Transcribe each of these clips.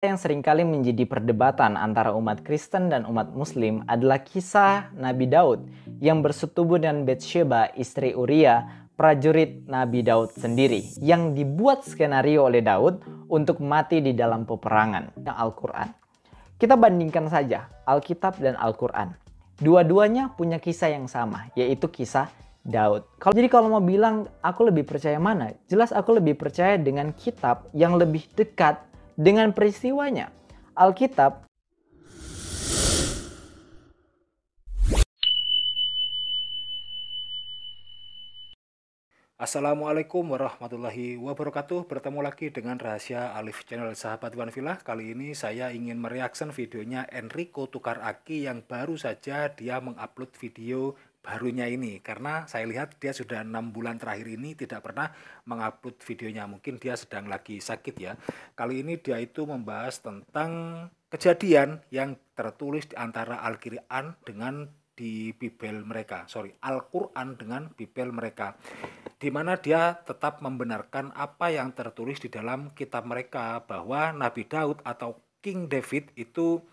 yang seringkali menjadi perdebatan antara umat Kristen dan umat Muslim adalah kisah Nabi Daud yang bersetubuh dengan Bathsheba, istri Uria, prajurit Nabi Daud sendiri yang dibuat skenario oleh Daud untuk mati di dalam peperangan nah, Al-Quran. Kita bandingkan saja Alkitab dan Al-Quran. Dua-duanya punya kisah yang sama, yaitu kisah Daud. jadi kalau mau bilang aku lebih percaya mana? Jelas aku lebih percaya dengan kitab yang lebih dekat dengan peristiwanya, Alkitab Assalamualaikum warahmatullahi wabarakatuh Bertemu lagi dengan Rahasia Alif Channel Sahabat Wan Villa Kali ini saya ingin mereaksen videonya Enrico Tukar Aki Yang baru saja dia mengupload video barunya ini karena saya lihat dia sudah enam bulan terakhir ini tidak pernah mengupload videonya mungkin dia sedang lagi sakit ya kali ini dia itu membahas tentang kejadian yang tertulis di antara Al-Quran dengan di Bibel mereka sorry Al-Quran dengan Bibel mereka di mana dia tetap membenarkan apa yang tertulis di dalam kitab mereka bahwa Nabi Daud atau King David itu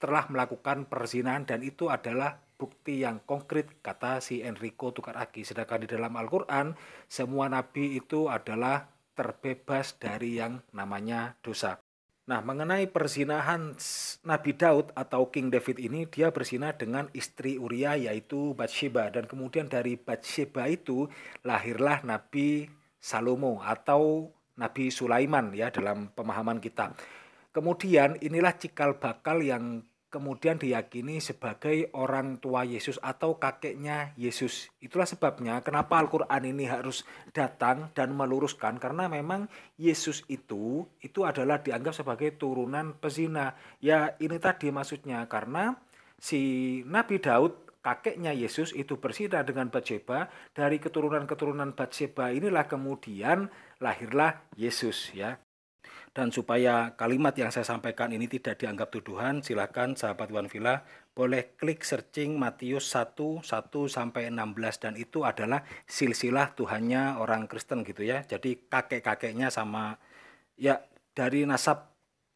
telah melakukan perzinahan dan itu adalah bukti yang konkret kata si Enrico Tukaraki. Sedangkan di dalam Al-Quran semua nabi itu adalah terbebas dari yang namanya dosa. Nah, mengenai perzinahan Nabi Daud atau King David ini, dia berzina dengan istri Uria yaitu Bathsheba. Dan kemudian dari Bathsheba itu lahirlah Nabi Salomo atau Nabi Sulaiman ya dalam pemahaman kita. Kemudian inilah cikal bakal yang kemudian diyakini sebagai orang tua Yesus atau kakeknya Yesus. Itulah sebabnya kenapa Al-Qur'an ini harus datang dan meluruskan karena memang Yesus itu itu adalah dianggap sebagai turunan pezina. Ya, ini tadi maksudnya karena si Nabi Daud kakeknya Yesus itu bersidah dengan Batsheba dari keturunan-keturunan Batsheba inilah kemudian lahirlah Yesus ya. Dan supaya kalimat yang saya sampaikan ini tidak dianggap tuduhan, silakan sahabat Wan Villa boleh klik searching Matius 1, 1 sampai 16 dan itu adalah silsilah Tuhannya orang Kristen gitu ya. Jadi kakek-kakeknya sama ya dari nasab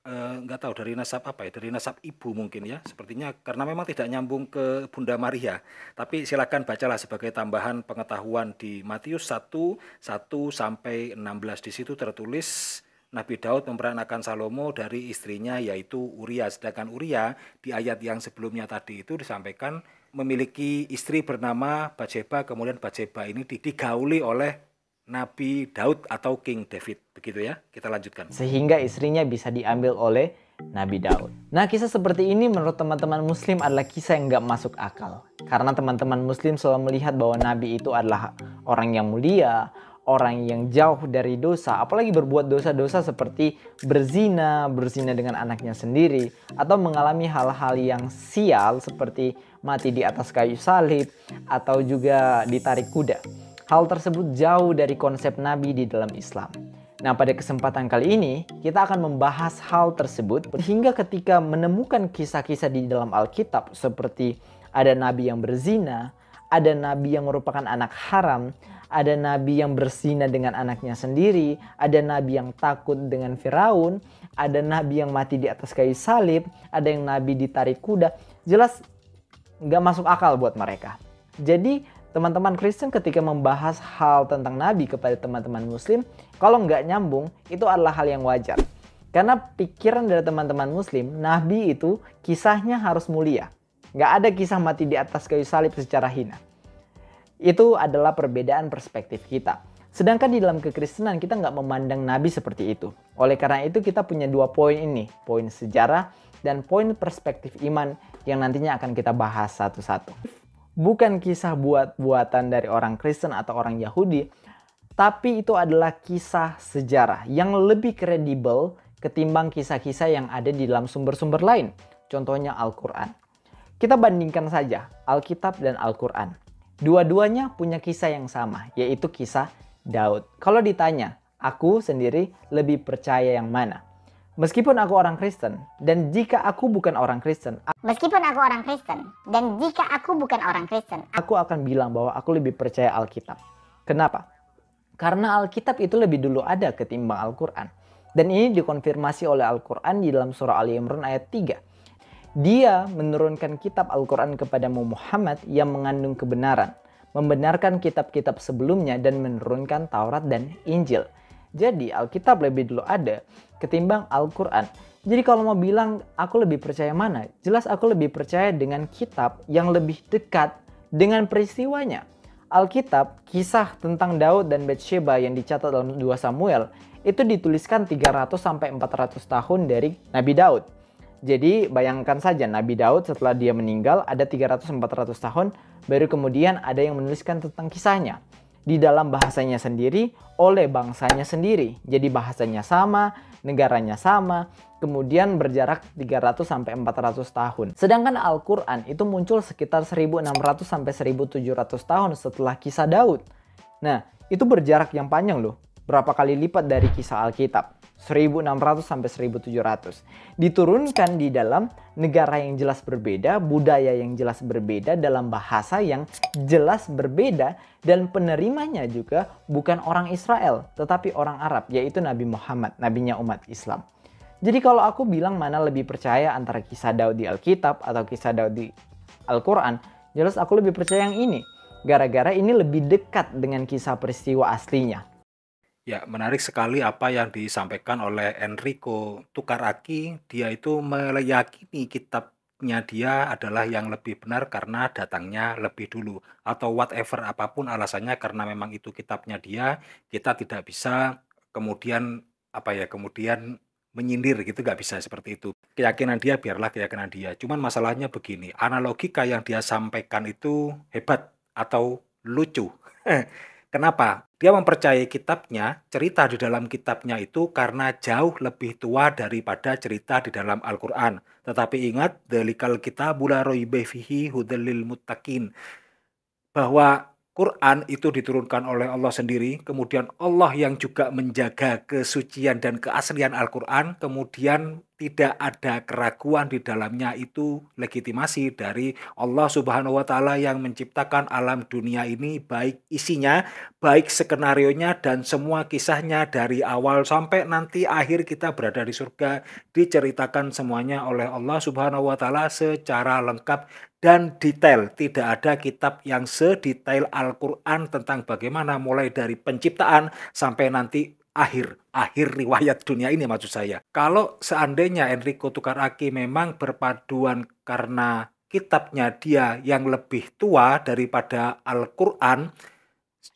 eh, nggak eh, tahu dari nasab apa ya dari nasab ibu mungkin ya sepertinya karena memang tidak nyambung ke Bunda Maria tapi silakan bacalah sebagai tambahan pengetahuan di Matius 1 1 sampai 16 di situ tertulis Nabi Daud memperanakan Salomo dari istrinya yaitu Uria. Sedangkan Uria di ayat yang sebelumnya tadi itu disampaikan memiliki istri bernama Bajeba. Kemudian Bajeba ini digauli oleh Nabi Daud atau King David. Begitu ya. Kita lanjutkan. Sehingga istrinya bisa diambil oleh Nabi Daud. Nah kisah seperti ini menurut teman-teman muslim adalah kisah yang gak masuk akal. Karena teman-teman muslim selalu melihat bahwa Nabi itu adalah orang yang mulia, orang yang jauh dari dosa, apalagi berbuat dosa-dosa seperti berzina, berzina dengan anaknya sendiri, atau mengalami hal-hal yang sial seperti mati di atas kayu salib atau juga ditarik kuda. Hal tersebut jauh dari konsep nabi di dalam Islam. Nah, pada kesempatan kali ini kita akan membahas hal tersebut hingga ketika menemukan kisah-kisah di dalam Alkitab seperti ada nabi yang berzina, ada nabi yang merupakan anak haram, ada nabi yang bersina dengan anaknya sendiri, ada nabi yang takut dengan Firaun, ada nabi yang mati di atas kayu salib, ada yang nabi ditarik kuda. Jelas nggak masuk akal buat mereka. Jadi teman-teman Kristen ketika membahas hal tentang nabi kepada teman-teman muslim, kalau nggak nyambung itu adalah hal yang wajar. Karena pikiran dari teman-teman muslim, nabi itu kisahnya harus mulia. Nggak ada kisah mati di atas kayu salib secara hina. Itu adalah perbedaan perspektif kita. Sedangkan di dalam kekristenan kita nggak memandang nabi seperti itu. Oleh karena itu kita punya dua poin ini, poin sejarah dan poin perspektif iman yang nantinya akan kita bahas satu-satu. Bukan kisah buat-buatan dari orang Kristen atau orang Yahudi, tapi itu adalah kisah sejarah yang lebih kredibel ketimbang kisah-kisah yang ada di dalam sumber-sumber lain, contohnya Al-Quran. Kita bandingkan saja Alkitab dan Al-Quran. Dua-duanya punya kisah yang sama, yaitu kisah Daud. Kalau ditanya, aku sendiri lebih percaya yang mana? Meskipun aku orang Kristen dan jika aku bukan orang Kristen, meskipun aku orang Kristen dan jika aku bukan orang Kristen, aku akan bilang bahwa aku lebih percaya Alkitab. Kenapa? Karena Alkitab itu lebih dulu ada ketimbang Al-Qur'an. Dan ini dikonfirmasi oleh Al-Qur'an di dalam surah Al Imran ayat 3. Dia menurunkan kitab Al-Quran kepadamu Muhammad yang mengandung kebenaran, membenarkan kitab-kitab sebelumnya dan menurunkan Taurat dan Injil. Jadi Alkitab lebih dulu ada ketimbang Al-Quran. Jadi kalau mau bilang aku lebih percaya mana, jelas aku lebih percaya dengan kitab yang lebih dekat dengan peristiwanya. Alkitab, kisah tentang Daud dan Bathsheba yang dicatat dalam 2 Samuel, itu dituliskan 300-400 tahun dari Nabi Daud. Jadi bayangkan saja Nabi Daud setelah dia meninggal ada 300-400 tahun baru kemudian ada yang menuliskan tentang kisahnya di dalam bahasanya sendiri oleh bangsanya sendiri. Jadi bahasanya sama, negaranya sama, kemudian berjarak 300 400 tahun. Sedangkan Al-Qur'an itu muncul sekitar 1600 1700 tahun setelah kisah Daud. Nah, itu berjarak yang panjang loh. Berapa kali lipat dari kisah Alkitab. 1600 sampai 1700. Diturunkan di dalam negara yang jelas berbeda, budaya yang jelas berbeda, dalam bahasa yang jelas berbeda dan penerimanya juga bukan orang Israel tetapi orang Arab yaitu Nabi Muhammad, nabinya umat Islam. Jadi kalau aku bilang mana lebih percaya antara kisah Daud di Alkitab atau kisah Daud di Al-Qur'an, jelas aku lebih percaya yang ini. Gara-gara ini lebih dekat dengan kisah peristiwa aslinya. Ya, menarik sekali apa yang disampaikan oleh Enrico Tukaraki. Dia itu meyakini kitabnya dia adalah yang lebih benar karena datangnya lebih dulu atau whatever apapun alasannya karena memang itu kitabnya dia, kita tidak bisa kemudian apa ya, kemudian menyindir gitu Gak bisa seperti itu. Keyakinan dia biarlah keyakinan dia. Cuman masalahnya begini, analogika yang dia sampaikan itu hebat atau lucu. Kenapa? Dia mempercayai kitabnya, cerita di dalam kitabnya itu karena jauh lebih tua daripada cerita di dalam Al-Quran. Tetapi ingat, delikal kita bula fihi hudalil mutakin Bahwa Quran itu diturunkan oleh Allah sendiri, kemudian Allah yang juga menjaga kesucian dan keaslian Al-Quran, kemudian tidak ada keraguan di dalamnya itu legitimasi dari Allah Subhanahu wa taala yang menciptakan alam dunia ini baik isinya, baik skenarionya dan semua kisahnya dari awal sampai nanti akhir kita berada di surga diceritakan semuanya oleh Allah Subhanahu wa taala secara lengkap dan detail. Tidak ada kitab yang sedetail Al-Qur'an tentang bagaimana mulai dari penciptaan sampai nanti akhir akhir riwayat dunia ini maksud saya. Kalau seandainya Enrico Tukaraki memang berpaduan karena kitabnya dia yang lebih tua daripada Al-Qur'an,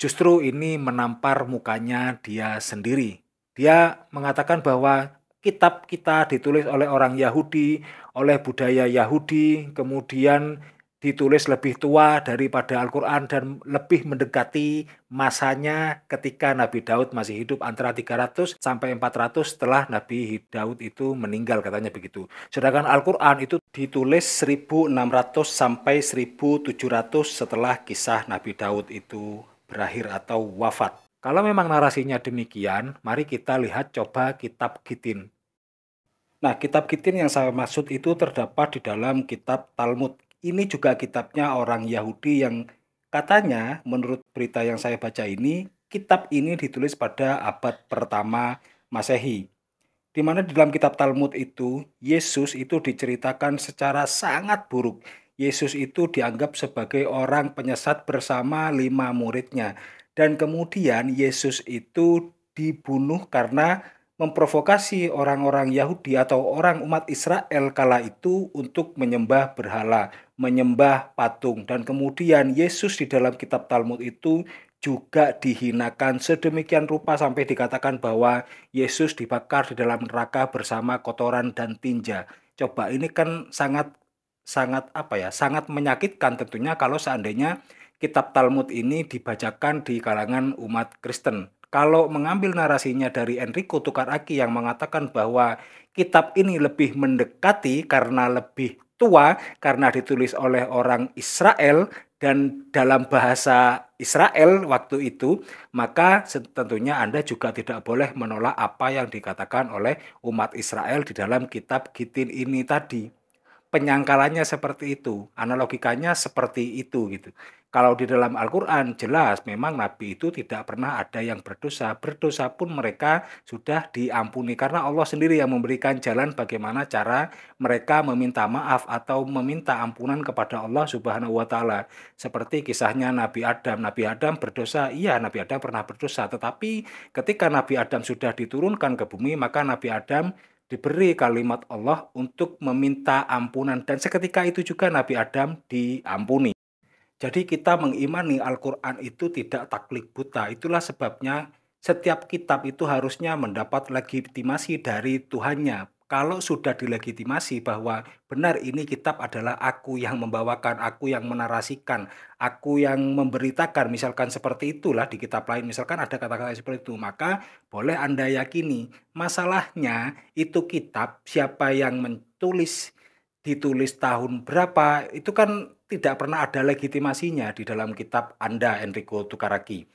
justru ini menampar mukanya dia sendiri. Dia mengatakan bahwa kitab kita ditulis oleh orang Yahudi, oleh budaya Yahudi, kemudian ditulis lebih tua daripada Al-Quran dan lebih mendekati masanya ketika Nabi Daud masih hidup antara 300 sampai 400 setelah Nabi Daud itu meninggal katanya begitu. Sedangkan Al-Quran itu ditulis 1600 sampai 1700 setelah kisah Nabi Daud itu berakhir atau wafat. Kalau memang narasinya demikian, mari kita lihat coba kitab Gitin. Nah, kitab Gitin yang saya maksud itu terdapat di dalam kitab Talmud ini juga kitabnya orang Yahudi yang katanya menurut berita yang saya baca ini, kitab ini ditulis pada abad pertama Masehi. Di mana di dalam kitab Talmud itu, Yesus itu diceritakan secara sangat buruk. Yesus itu dianggap sebagai orang penyesat bersama lima muridnya. Dan kemudian Yesus itu dibunuh karena memprovokasi orang-orang Yahudi atau orang umat Israel kala itu untuk menyembah berhala, menyembah patung dan kemudian Yesus di dalam kitab Talmud itu juga dihinakan sedemikian rupa sampai dikatakan bahwa Yesus dibakar di dalam neraka bersama kotoran dan tinja. Coba ini kan sangat sangat apa ya? sangat menyakitkan tentunya kalau seandainya kitab Talmud ini dibacakan di kalangan umat Kristen. Kalau mengambil narasinya dari Enrico Tukaraki yang mengatakan bahwa kitab ini lebih mendekati karena lebih tua karena ditulis oleh orang Israel dan dalam bahasa Israel waktu itu, maka tentunya Anda juga tidak boleh menolak apa yang dikatakan oleh umat Israel di dalam kitab Gitin ini tadi penyangkalannya seperti itu, analogikanya seperti itu gitu. Kalau di dalam Al-Quran jelas memang Nabi itu tidak pernah ada yang berdosa. Berdosa pun mereka sudah diampuni. Karena Allah sendiri yang memberikan jalan bagaimana cara mereka meminta maaf atau meminta ampunan kepada Allah subhanahu wa ta'ala. Seperti kisahnya Nabi Adam. Nabi Adam berdosa, iya Nabi Adam pernah berdosa. Tetapi ketika Nabi Adam sudah diturunkan ke bumi maka Nabi Adam diberi kalimat Allah untuk meminta ampunan dan seketika itu juga Nabi Adam diampuni. Jadi kita mengimani Al-Qur'an itu tidak taklik buta. Itulah sebabnya setiap kitab itu harusnya mendapat legitimasi dari Tuhannya, kalau sudah dilegitimasi bahwa benar ini kitab adalah aku yang membawakan, aku yang menarasikan, aku yang memberitakan, misalkan seperti itulah di kitab lain, misalkan ada kata-kata seperti itu, maka boleh Anda yakini masalahnya itu kitab siapa yang menulis, ditulis tahun berapa, itu kan tidak pernah ada legitimasinya di dalam kitab Anda Enrico Tukaraki.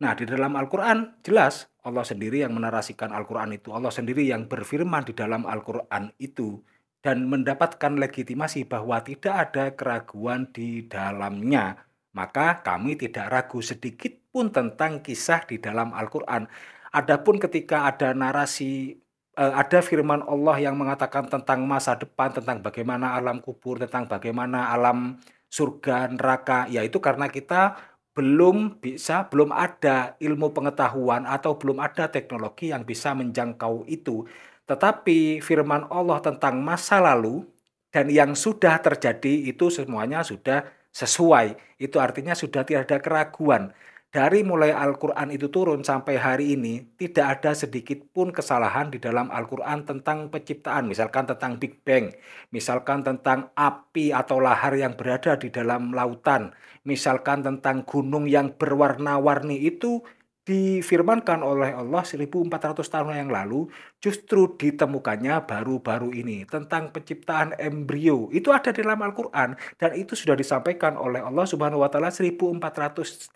Nah, di dalam Al-Quran jelas Allah sendiri yang menarasikan Al-Quran itu, Allah sendiri yang berfirman di dalam Al-Quran itu, dan mendapatkan legitimasi bahwa tidak ada keraguan di dalamnya, maka kami tidak ragu sedikit pun tentang kisah di dalam Al-Quran. Adapun ketika ada narasi, eh, ada firman Allah yang mengatakan tentang masa depan, tentang bagaimana alam kubur, tentang bagaimana alam surga, neraka, yaitu karena kita belum bisa, belum ada ilmu pengetahuan atau belum ada teknologi yang bisa menjangkau itu. Tetapi firman Allah tentang masa lalu dan yang sudah terjadi itu semuanya sudah sesuai. Itu artinya sudah tidak ada keraguan dari mulai Al-Quran itu turun sampai hari ini, tidak ada sedikit pun kesalahan di dalam Al-Quran tentang penciptaan, misalkan tentang Big Bang, misalkan tentang api atau lahar yang berada di dalam lautan, misalkan tentang gunung yang berwarna-warni itu difirmankan oleh Allah 1400 tahun yang lalu justru ditemukannya baru-baru ini tentang penciptaan embrio itu ada di dalam Al-Qur'an dan itu sudah disampaikan oleh Allah Subhanahu wa taala 1400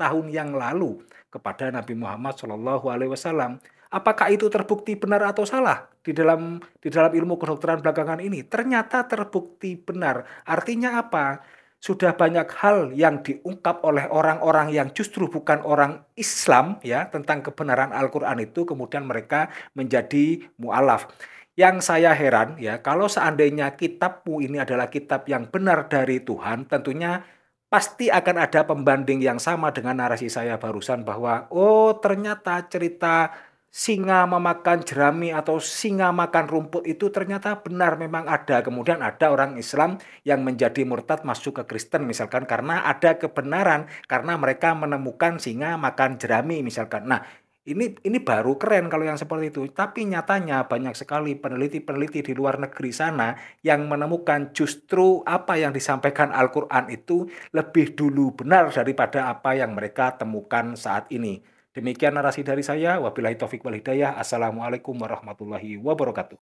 tahun yang lalu kepada Nabi Muhammad Shallallahu alaihi wasallam apakah itu terbukti benar atau salah di dalam di dalam ilmu kedokteran belakangan ini ternyata terbukti benar artinya apa sudah banyak hal yang diungkap oleh orang-orang yang justru bukan orang Islam ya tentang kebenaran Al-Qur'an itu kemudian mereka menjadi mualaf. Yang saya heran ya, kalau seandainya kitabmu ini adalah kitab yang benar dari Tuhan, tentunya pasti akan ada pembanding yang sama dengan narasi saya barusan bahwa oh ternyata cerita singa memakan jerami atau singa makan rumput itu ternyata benar memang ada. Kemudian ada orang Islam yang menjadi murtad masuk ke Kristen misalkan karena ada kebenaran karena mereka menemukan singa makan jerami misalkan. Nah, ini ini baru keren kalau yang seperti itu. Tapi nyatanya banyak sekali peneliti-peneliti di luar negeri sana yang menemukan justru apa yang disampaikan Al-Qur'an itu lebih dulu benar daripada apa yang mereka temukan saat ini. Demikian narasi dari saya. Wabillahi taufik wal hidayah. Assalamualaikum warahmatullahi wabarakatuh.